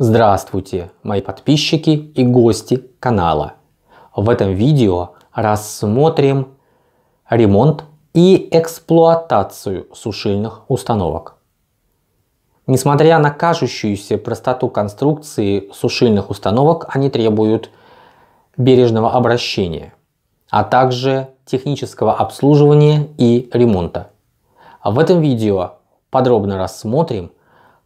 Здравствуйте, мои подписчики и гости канала. В этом видео рассмотрим ремонт и эксплуатацию сушильных установок. Несмотря на кажущуюся простоту конструкции сушильных установок, они требуют бережного обращения, а также технического обслуживания и ремонта. В этом видео подробно рассмотрим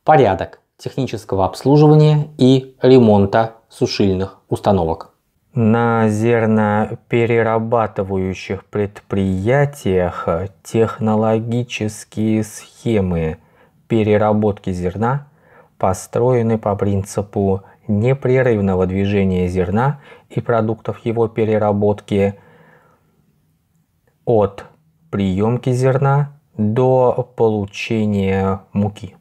порядок технического обслуживания и ремонта сушильных установок. На зерноперерабатывающих предприятиях технологические схемы переработки зерна построены по принципу непрерывного движения зерна и продуктов его переработки от приемки зерна до получения муки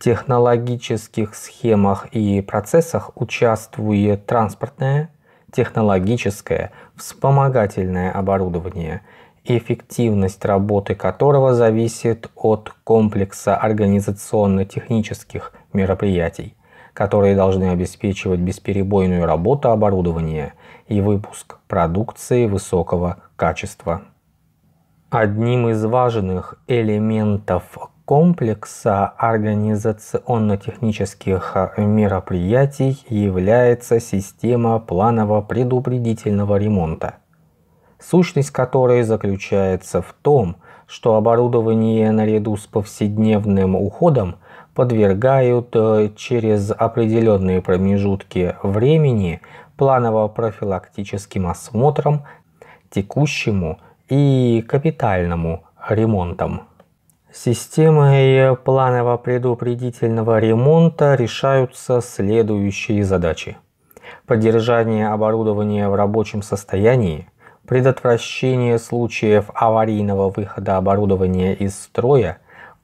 технологических схемах и процессах участвует транспортное, технологическое, вспомогательное оборудование, эффективность работы которого зависит от комплекса организационно-технических мероприятий, которые должны обеспечивать бесперебойную работу оборудования и выпуск продукции высокого качества. Одним из важных элементов комплекса организационно-технических э, мероприятий является система планово-предупредительного ремонта, сущность которой заключается в том, что оборудование наряду с повседневным уходом подвергают э, через определенные промежутки времени планово-профилактическим осмотрам, текущему и капитальному ремонтам. Системы планово-предупредительного ремонта решаются следующие задачи. Поддержание оборудования в рабочем состоянии, предотвращение случаев аварийного выхода оборудования из строя,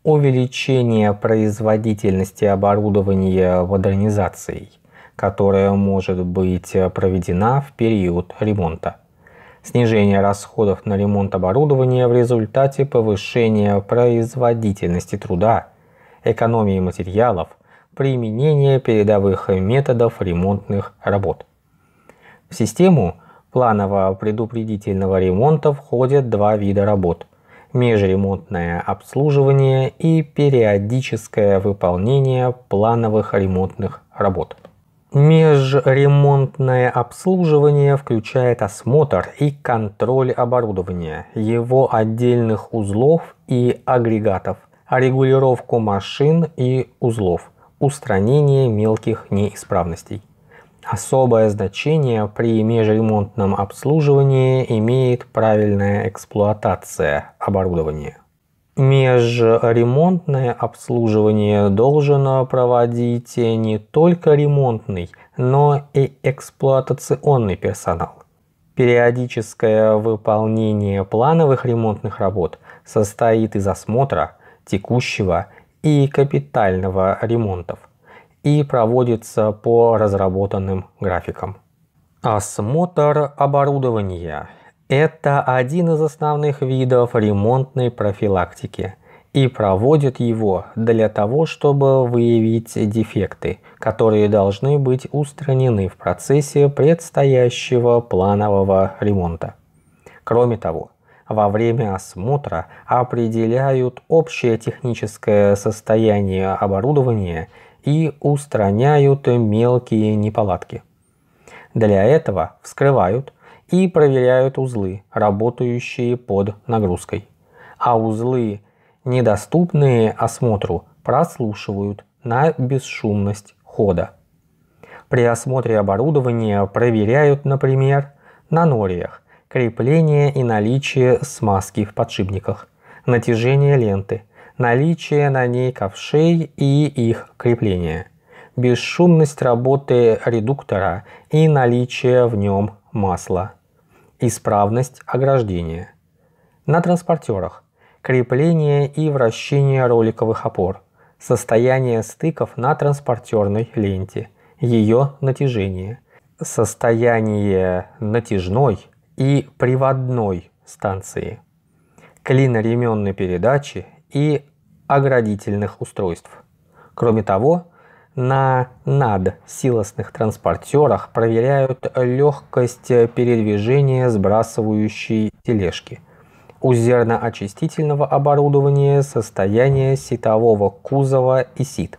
увеличение производительности оборудования модернизацией, которая может быть проведена в период ремонта снижение расходов на ремонт оборудования в результате повышения производительности труда, экономии материалов, применения передовых методов ремонтных работ. В систему планово-предупредительного ремонта входят два вида работ – межремонтное обслуживание и периодическое выполнение плановых ремонтных работ. Межремонтное обслуживание включает осмотр и контроль оборудования, его отдельных узлов и агрегатов, регулировку машин и узлов, устранение мелких неисправностей. Особое значение при межремонтном обслуживании имеет правильная эксплуатация оборудования. Межремонтное обслуживание должен проводить не только ремонтный, но и эксплуатационный персонал. Периодическое выполнение плановых ремонтных работ состоит из осмотра, текущего и капитального ремонтов и проводится по разработанным графикам. Осмотр оборудования это один из основных видов ремонтной профилактики и проводят его для того, чтобы выявить дефекты, которые должны быть устранены в процессе предстоящего планового ремонта. Кроме того, во время осмотра определяют общее техническое состояние оборудования и устраняют мелкие неполадки. Для этого вскрывают, и проверяют узлы, работающие под нагрузкой. А узлы, недоступные осмотру, прослушивают на бесшумность хода. При осмотре оборудования проверяют, например, на нориях, крепление и наличие смазки в подшипниках, натяжение ленты, наличие на ней ковшей и их крепление, бесшумность работы редуктора и наличие в нем масла. Исправность ограждения. На транспортерах. Крепление и вращение роликовых опор. Состояние стыков на транспортерной ленте. Ее натяжение. Состояние натяжной и приводной станции. Клиноременной передачи и оградительных устройств. Кроме того, на надсилосных транспортерах проверяют легкость передвижения сбрасывающей тележки. У зерноочистительного оборудования состояние ситового кузова и сит.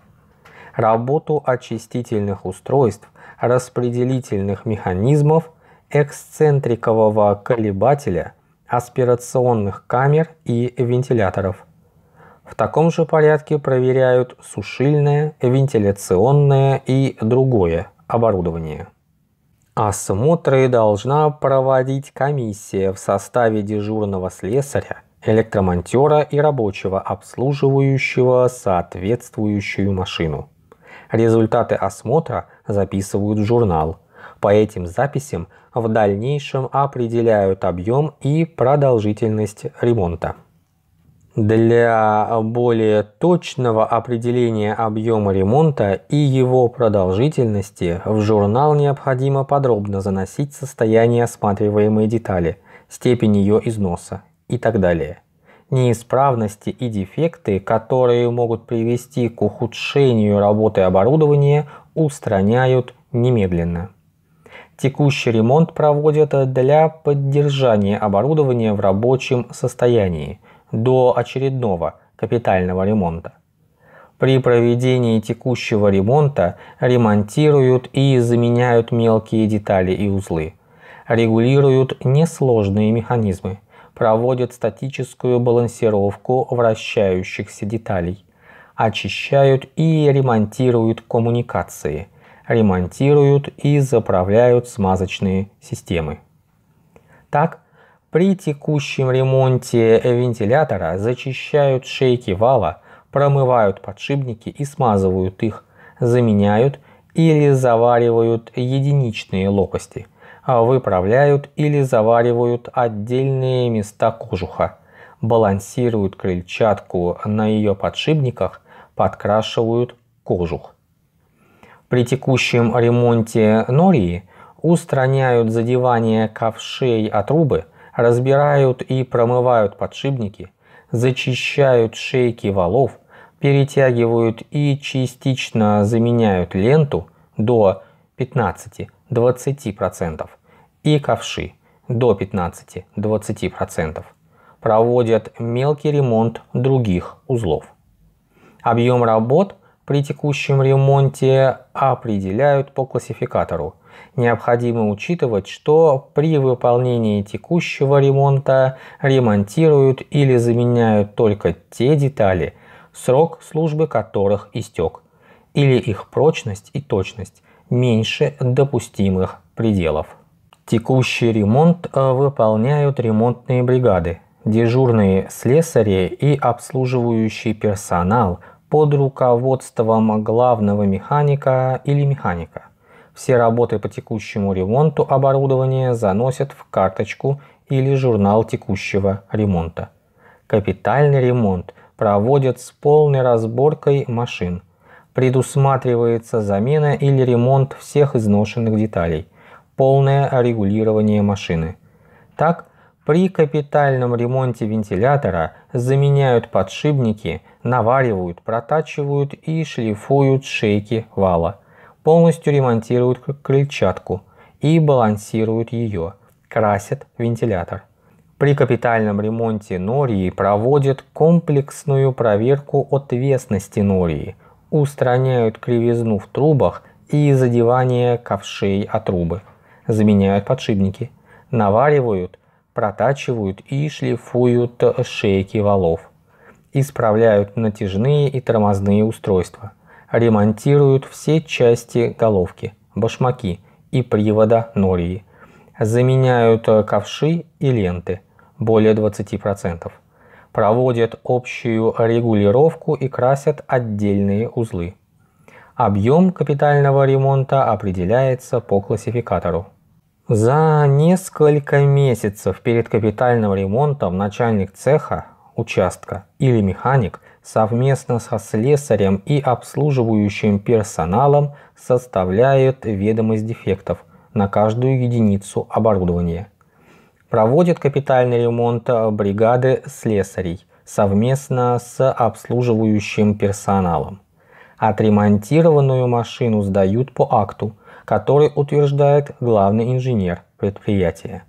Работу очистительных устройств, распределительных механизмов, эксцентрикового колебателя, аспирационных камер и вентиляторов в таком же порядке проверяют сушильное, вентиляционное и другое оборудование. Осмотры должна проводить комиссия в составе дежурного слесаря, электромонтера и рабочего, обслуживающего соответствующую машину. Результаты осмотра записывают в журнал. По этим записям в дальнейшем определяют объем и продолжительность ремонта. Для более точного определения объема ремонта и его продолжительности в журнал необходимо подробно заносить состояние осматриваемой детали, степень ее износа и так далее. Неисправности и дефекты, которые могут привести к ухудшению работы оборудования, устраняют немедленно. Текущий ремонт проводят для поддержания оборудования в рабочем состоянии – до очередного капитального ремонта. При проведении текущего ремонта ремонтируют и заменяют мелкие детали и узлы, регулируют несложные механизмы, проводят статическую балансировку вращающихся деталей, очищают и ремонтируют коммуникации, ремонтируют и заправляют смазочные системы. Так, при текущем ремонте вентилятора зачищают шейки вала, промывают подшипники и смазывают их, заменяют или заваривают единичные локости, выправляют или заваривают отдельные места кожуха, балансируют крыльчатку на ее подшипниках, подкрашивают кожух. При текущем ремонте нории устраняют задевание ковшей от трубы – разбирают и промывают подшипники, зачищают шейки валов, перетягивают и частично заменяют ленту до 15-20% и ковши до 15-20%. Проводят мелкий ремонт других узлов. Объем работ при текущем ремонте определяют по классификатору – необходимо учитывать, что при выполнении текущего ремонта ремонтируют или заменяют только те детали, срок службы которых истек, или их прочность и точность меньше допустимых пределов. Текущий ремонт э, выполняют ремонтные бригады, дежурные слесари и обслуживающий персонал под руководством главного механика или механика. Все работы по текущему ремонту оборудования заносят в карточку или журнал текущего ремонта. Капитальный ремонт проводят с полной разборкой машин. Предусматривается замена или ремонт всех изношенных деталей. Полное регулирование машины. Так, при капитальном ремонте вентилятора заменяют подшипники, наваривают, протачивают и шлифуют шейки вала – полностью ремонтируют крыльчатку и балансируют ее, красят вентилятор. При капитальном ремонте нории проводят комплексную проверку отвесности нории, устраняют кривизну в трубах и задевание ковшей от трубы, заменяют подшипники, наваривают, протачивают и шлифуют шейки валов, исправляют натяжные и тормозные устройства, ремонтируют все части головки, башмаки и привода нории, заменяют э, ковши и ленты, более 20%, проводят общую регулировку и красят отдельные узлы. Объем капитального ремонта определяется по классификатору. За несколько месяцев перед капитальным ремонтом начальник цеха, участка или механик совместно со слесарем и обслуживающим персоналом составляет ведомость дефектов на каждую единицу оборудования. Проводит капитальный ремонт бригады слесарей совместно с обслуживающим персоналом. Отремонтированную машину сдают по акту, который утверждает главный инженер предприятия.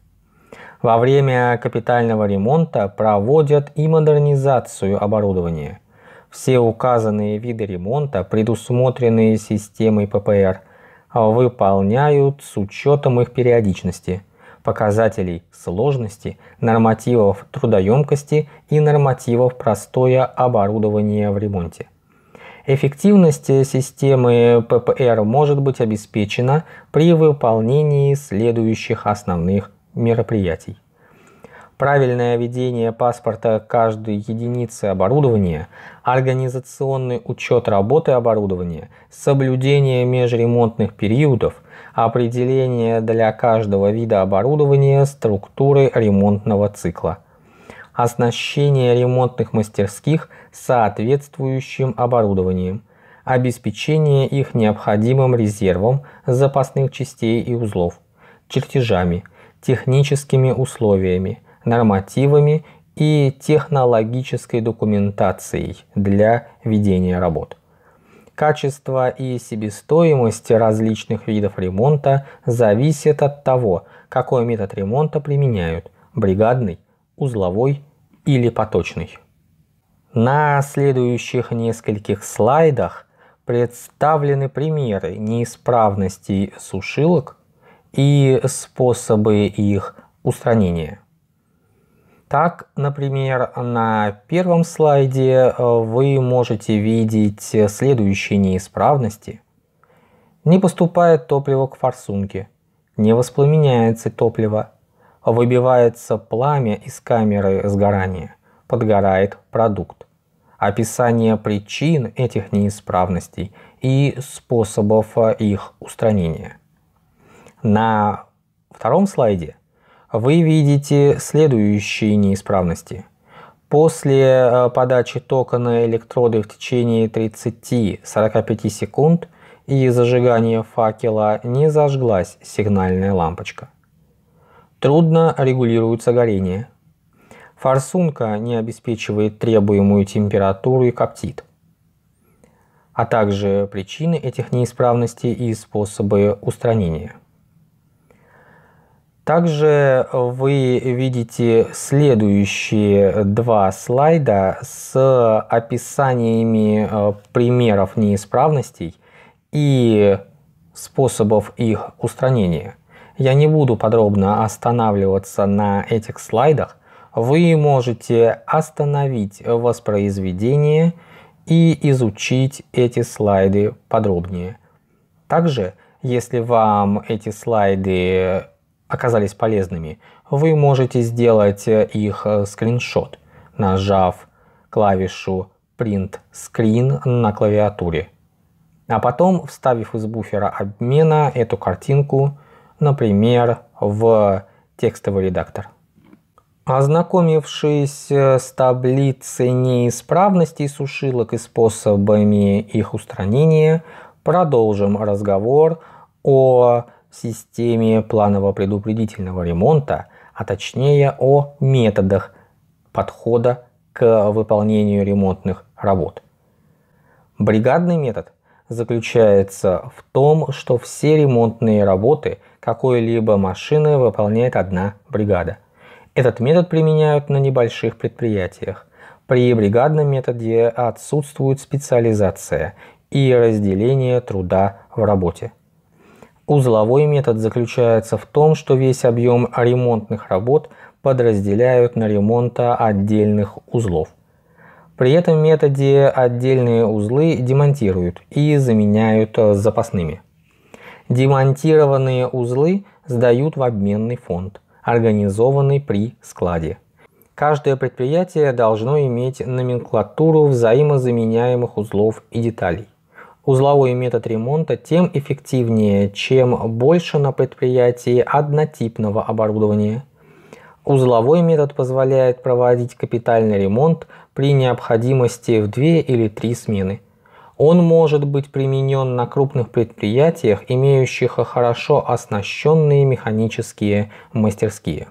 Во время капитального ремонта проводят и модернизацию оборудования – все указанные виды ремонта, предусмотренные системой ППР, выполняют с учетом их периодичности, показателей сложности, нормативов трудоемкости и нормативов простоя оборудования в ремонте. Эффективность системы ППР может быть обеспечена при выполнении следующих основных мероприятий правильное ведение паспорта каждой единицы оборудования, организационный учет работы оборудования, соблюдение межремонтных периодов, определение для каждого вида оборудования структуры ремонтного цикла, оснащение ремонтных мастерских соответствующим оборудованием, обеспечение их необходимым резервом запасных частей и узлов, чертежами, техническими условиями, нормативами и технологической документацией для ведения работ. Качество и себестоимость различных видов ремонта зависят от того, какой метод ремонта применяют – бригадный, узловой или поточный. На следующих нескольких слайдах представлены примеры неисправностей сушилок и способы их устранения. Так, например, на первом слайде э, вы можете видеть э, следующие неисправности. Не поступает топливо к форсунке, не воспламеняется топливо, выбивается пламя из камеры сгорания, подгорает продукт. Описание причин этих неисправностей и способов э, их устранения. На втором слайде вы видите следующие неисправности. После э, подачи тока на электроды в течение 30-45 секунд и зажигания факела не зажглась сигнальная лампочка. Трудно регулируется горение. Форсунка не обеспечивает требуемую температуру и коптит. А также причины этих неисправностей и способы устранения. Также вы видите следующие два слайда с описаниями э, примеров неисправностей и способов их устранения. Я не буду подробно останавливаться на этих слайдах. Вы можете остановить воспроизведение и изучить эти слайды подробнее. Также, если вам эти слайды оказались полезными, вы можете сделать э, их э, скриншот, нажав клавишу Print Screen на клавиатуре, а потом вставив из буфера обмена эту картинку, например, в текстовый редактор. Ознакомившись э, с таблицей неисправностей сушилок и способами их устранения, продолжим разговор о системе планового предупредительного ремонта, а точнее о методах подхода к выполнению ремонтных работ. Бригадный метод заключается в том, что все ремонтные работы какой-либо машины выполняет одна бригада. Этот метод применяют на небольших предприятиях. При бригадном методе отсутствует специализация и разделение труда в работе. Узловой метод заключается в том, что весь объем ремонтных работ подразделяют на ремонта отдельных узлов. При этом методе отдельные узлы демонтируют и заменяют запасными. Демонтированные узлы сдают в обменный фонд, организованный при складе. Каждое предприятие должно иметь номенклатуру взаимозаменяемых узлов и деталей узловой метод ремонта, тем эффективнее, чем больше на предприятии однотипного оборудования. Узловой метод позволяет проводить капитальный ремонт при необходимости в 2 или 3 смены. Он может быть применен на крупных предприятиях, имеющих хорошо оснащенные механические мастерские.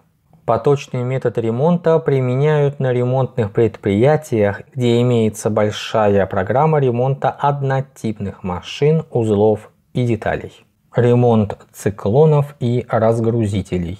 Поточный метод ремонта применяют на ремонтных предприятиях, где имеется большая программа ремонта однотипных машин, узлов и деталей. Ремонт циклонов и разгрузителей.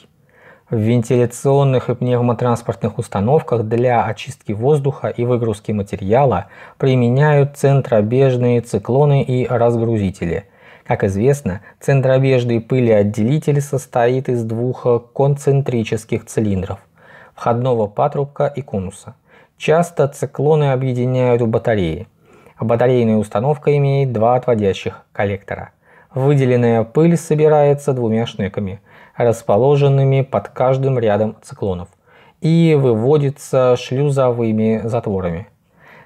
В вентиляционных и пневмотранспортных установках для очистки воздуха и выгрузки материала применяют центробежные циклоны и разгрузители – как известно, центробежный пылеотделитель состоит из двух концентрических цилиндров – входного патрубка и конуса. Часто циклоны объединяют у батареи. Батарейная установка имеет два отводящих коллектора. Выделенная пыль собирается двумя шнеками, расположенными под каждым рядом циклонов, и выводится шлюзовыми затворами.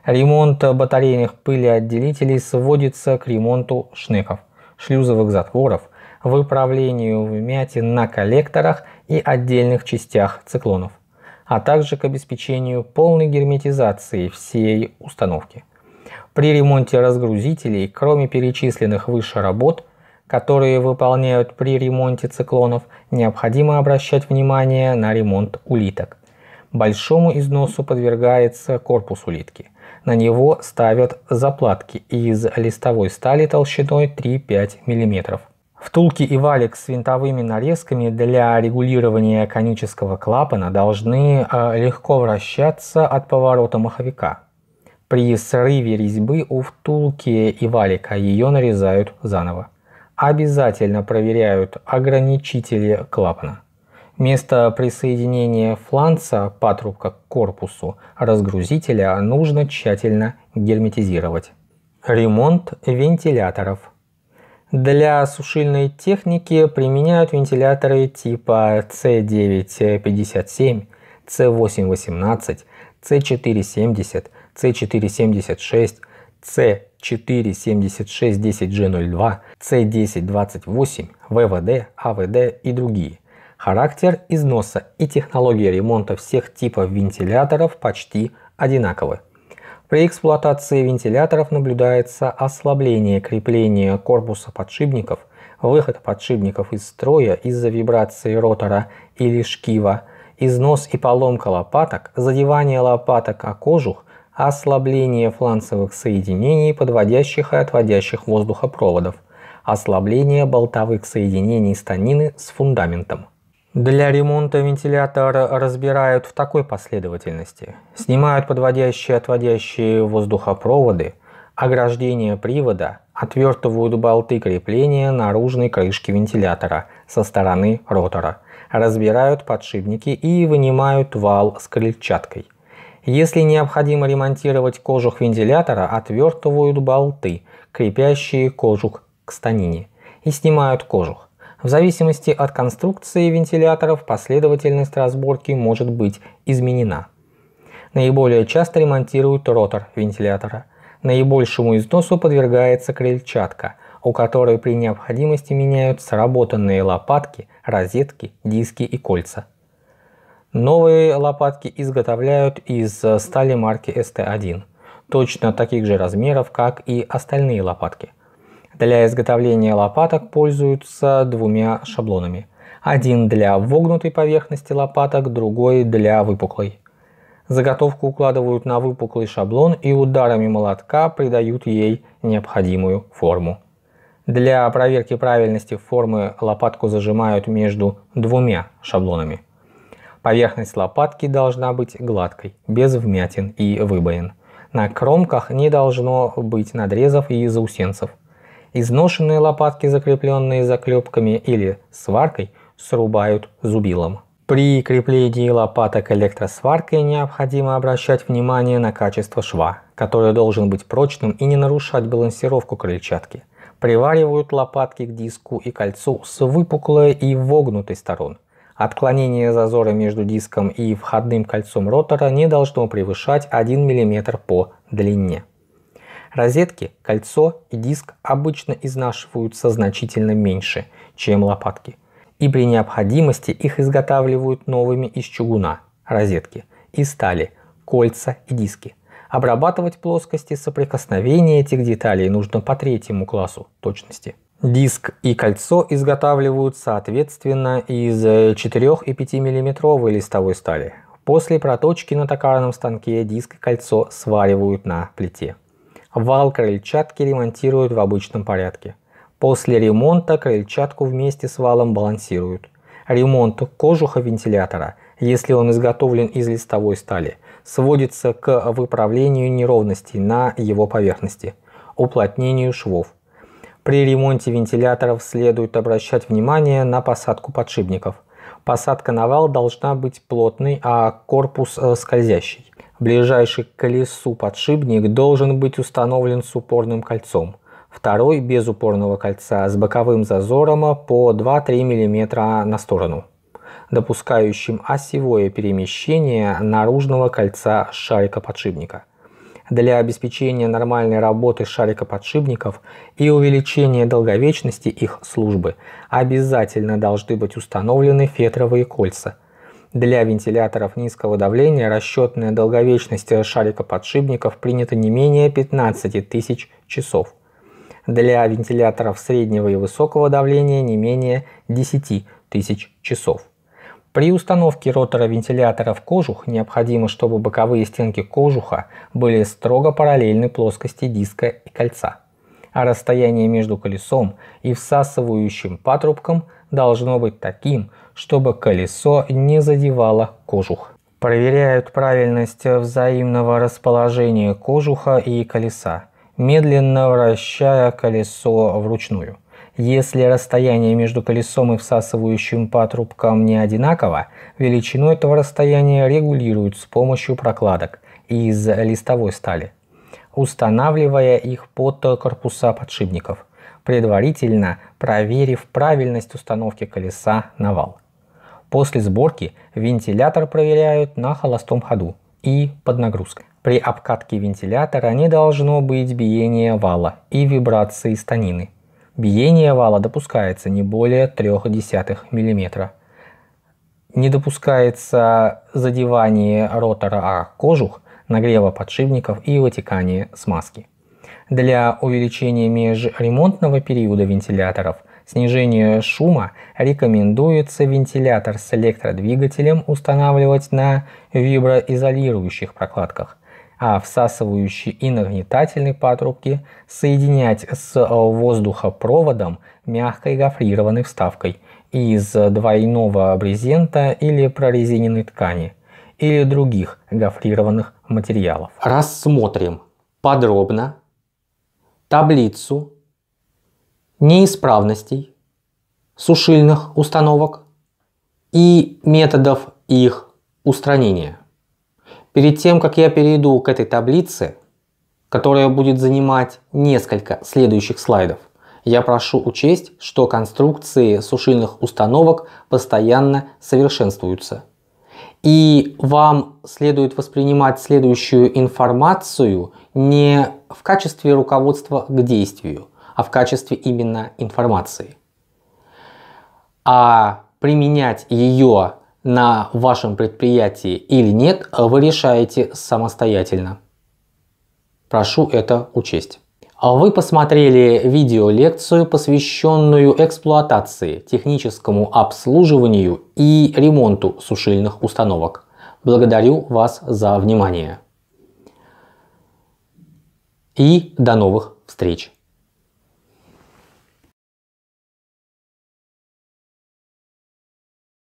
Ремонт батарейных пылеотделителей сводится к ремонту шнеков – шлюзовых затворов, выправлению вмятин на коллекторах и отдельных частях циклонов, а также к обеспечению полной герметизации всей установки. При ремонте разгрузителей, кроме перечисленных выше работ, которые выполняют при ремонте циклонов, необходимо обращать внимание на ремонт улиток. Большому износу подвергается корпус улитки – на него ставят заплатки из листовой стали толщиной 3-5 мм. Втулки и валик с винтовыми нарезками для регулирования конического клапана должны а, легко вращаться от поворота маховика. При срыве резьбы у втулки и валика ее нарезают заново. Обязательно проверяют ограничители клапана. Вместо присоединения фланца патрубка к корпусу разгрузителя нужно тщательно герметизировать. Ремонт вентиляторов. Для сушильной техники применяют вентиляторы типа C957, C818, C470, C476, C47610G02, C1028, ВВД, АВД и другие – Характер износа и технология ремонта всех типов вентиляторов почти одинаковы. При эксплуатации вентиляторов наблюдается ослабление крепления корпуса подшипников, выход подшипников из строя из-за вибрации ротора или шкива, износ и поломка лопаток, задевание лопаток о кожух, ослабление фланцевых соединений, подводящих и отводящих воздухопроводов, ослабление болтовых соединений станины с фундаментом. Для ремонта вентилятор разбирают в такой последовательности. Снимают подводящие и отводящие воздухопроводы, ограждение привода, отвертывают болты крепления наружной крышки вентилятора со стороны ротора, разбирают подшипники и вынимают вал с крыльчаткой. Если необходимо ремонтировать кожух вентилятора, отвертывают болты, крепящие кожух к станине, и снимают кожух. В зависимости от конструкции вентиляторов последовательность разборки может быть изменена. Наиболее часто ремонтируют ротор вентилятора. Наибольшему износу подвергается крыльчатка, у которой при необходимости меняют сработанные лопатки, розетки, диски и кольца. Новые лопатки изготовляют из стали марки ST1, точно таких же размеров, как и остальные лопатки – для изготовления лопаток пользуются двумя шаблонами. Один для вогнутой поверхности лопаток, другой для выпуклой. Заготовку укладывают на выпуклый шаблон и ударами молотка придают ей необходимую форму. Для проверки правильности формы лопатку зажимают между двумя шаблонами. Поверхность лопатки должна быть гладкой, без вмятин и выбоин. На кромках не должно быть надрезов и заусенцев изношенные лопатки, закрепленные заклепками или сваркой, срубают зубилом. При креплении лопаток электросваркой необходимо обращать внимание на качество шва, который должен быть прочным и не нарушать балансировку крыльчатки. Приваривают лопатки к диску и кольцу с выпуклой и вогнутой сторон. Отклонение зазора между диском и входным кольцом ротора не должно превышать 1 мм по длине. Розетки, кольцо и диск обычно изнашиваются значительно меньше, чем лопатки. И при необходимости их изготавливают новыми из чугуна, розетки, и стали, кольца и диски. Обрабатывать плоскости соприкосновения этих деталей нужно по третьему классу точности. Диск и кольцо изготавливают соответственно из 4 э, и 5 миллиметровой листовой стали. После проточки на токарном станке диск и кольцо сваривают на плите. Вал крыльчатки ремонтируют в обычном порядке. После ремонта крыльчатку вместе с валом балансируют. Ремонт кожуха вентилятора, если он изготовлен из листовой стали, сводится к выправлению неровностей на его поверхности, уплотнению швов. При ремонте вентиляторов следует обращать внимание на посадку подшипников. Посадка на вал должна быть плотной, а корпус э, скользящий. Ближайший к колесу подшипник должен быть установлен с упорным кольцом. Второй без упорного кольца с боковым зазором по 2-3 мм на сторону, допускающим осевое перемещение наружного кольца шарика подшипника. Для обеспечения нормальной работы шарикоподшипников и увеличения долговечности их службы обязательно должны быть установлены фетровые кольца для вентиляторов низкого давления расчетная долговечность шарикоподшипников принята не менее 15 тысяч часов. Для вентиляторов среднего и высокого давления не менее 10 тысяч часов. При установке ротора вентилятора в кожух необходимо, чтобы боковые стенки кожуха были строго параллельны плоскости диска и кольца, а расстояние между колесом и всасывающим патрубком должно быть таким, чтобы колесо не задевало кожух. Проверяют правильность взаимного расположения кожуха и колеса, медленно вращая колесо вручную. Если расстояние между колесом и всасывающим патрубком не одинаково, величину этого расстояния регулируют с помощью прокладок из листовой стали, устанавливая их под корпуса подшипников – предварительно проверив правильность установки колеса на вал. После сборки вентилятор проверяют на холостом ходу и под нагрузкой. При обкатке вентилятора не должно быть биения вала и вибрации станины. Биение вала допускается не более 0,3 мм. Не допускается задевание ротора о кожух, нагрева подшипников и вытекание смазки для увеличения межремонтного периода вентиляторов, снижения шума рекомендуется вентилятор с электродвигателем устанавливать на виброизолирующих прокладках, а всасывающие и нагнетательные патрубки соединять с воздухопроводом мягкой гофрированной вставкой из двойного брезента или прорезиненной ткани или других гофрированных материалов. Рассмотрим подробно таблицу неисправностей сушильных установок и методов их устранения. Перед тем, как я перейду к этой таблице, которая будет занимать несколько следующих слайдов, я прошу учесть, что конструкции сушильных установок постоянно совершенствуются – и вам следует воспринимать следующую информацию не в качестве руководства к действию, а в качестве именно информации. А применять ее на вашем предприятии или нет, вы решаете самостоятельно. Прошу это учесть. А вы посмотрели видео лекцию, посвященную эксплуатации, техническому обслуживанию и ремонту сушильных установок. Благодарю вас за внимание. И до новых встреч!